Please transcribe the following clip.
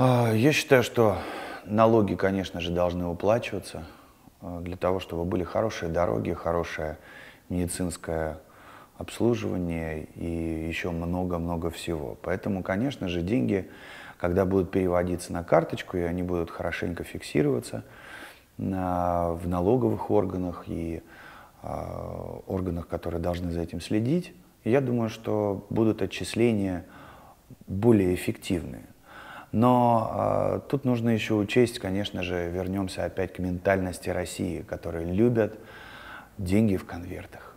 А, я считаю, что налоги, конечно же, должны уплачиваться э, для того, чтобы были хорошие дороги, хорошее медицинское обслуживание и еще много-много всего. Поэтому, конечно же, деньги, когда будут переводиться на карточку, и они будут хорошенько фиксироваться на, в налоговых органах и э, органах, которые должны за этим следить, я думаю, что будут отчисления более эффективные. Но э, тут нужно еще учесть, конечно же, вернемся опять к ментальности России, которые любят деньги в конвертах.